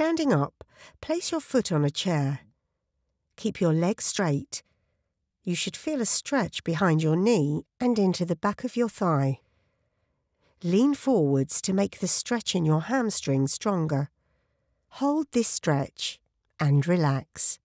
Standing up, place your foot on a chair. Keep your leg straight. You should feel a stretch behind your knee and into the back of your thigh. Lean forwards to make the stretch in your hamstring stronger. Hold this stretch and relax.